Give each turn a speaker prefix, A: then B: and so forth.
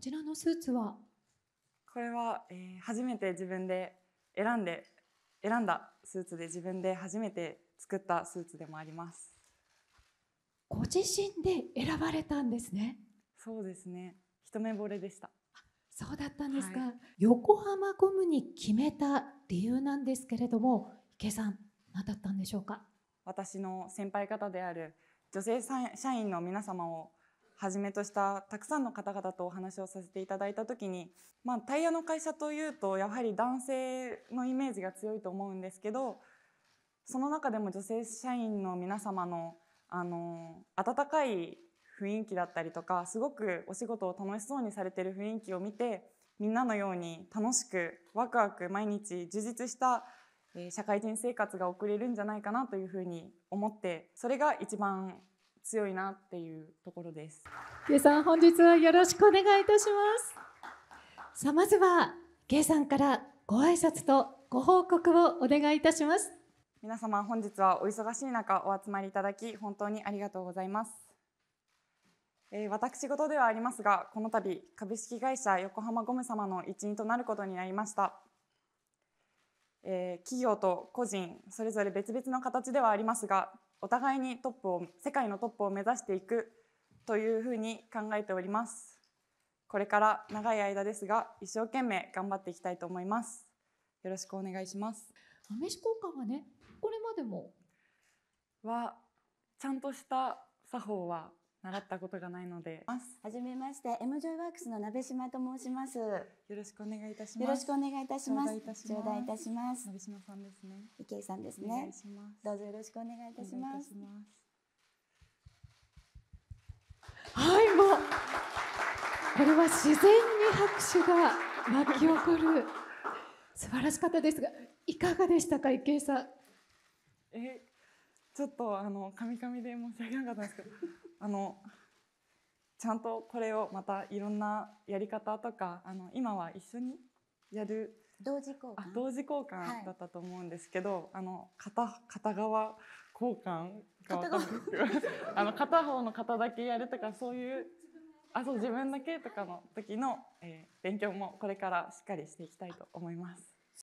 A: ちらのスーツはこれは、えー、初めて自分で選んで選んだスーツで自分で初めて作ったスーツでもありますご自身で選ばれたんですねそうですね一目惚れでしたそうだったんですか、はい、横浜ゴムに決めた理由なんですけれども池さん何だったんでしょうか私の先輩方である女性社員の皆様をはじめとしたたくさんの方々とお話をさせていただいた時に、まあ、タイヤの会社というとやはり男性のイメージが強いと思うんですけどその中でも女性社員の皆様のあの温かい雰囲気だったりとかすごくお仕事を楽しそうにされてる雰囲気を見てみんなのように楽しくワクワク毎日充実した社会人生活が送れるんじゃないかなというふうに思ってそれが一番強いなっていうところです。けいさん本日はよろしくお願いいたします。さあまずはけいさんからご挨拶とご報告をお願いいたします。皆様本日はお忙しい中お集まりいただき本当にありがとうございます。えー、私事ではありますがこの度株式会社横浜ゴム様の一員となることになりました。えー、企業と個人それぞれ別々の形ではありますがお互いにトップを世界のトップを目指していくというふうに考えておりますこれから長い間ですが一生懸命頑張っていきたいと思いますよろしくお願いします名刺交換はねこれまでもはちゃんとした作法は習ったことがないので。はじめまして、エムジョイワークスの鍋島と申します。よろしくお願いいたします。よろしくお願いいたします。頂戴いたします。鍋島さんですね。池井さんですね。どうぞよろしくお願いいたします。いいますはい、もう。これは自然に拍手が巻き起こる。素晴らしかったですが、いかがでしたか、池井さん。え、ちょっとあのカミカミで申し訳なかったんですけどあのちゃんとこれをまたいろんなやり方とかあの今は一緒にやる同時交換同時交換だったと思うんですけど、はい、あの片片側交換が あの片方の片だけやるとかそういうあそう自分だけとかの時の、えー、勉強もこれからしっかりしていきたいと思います。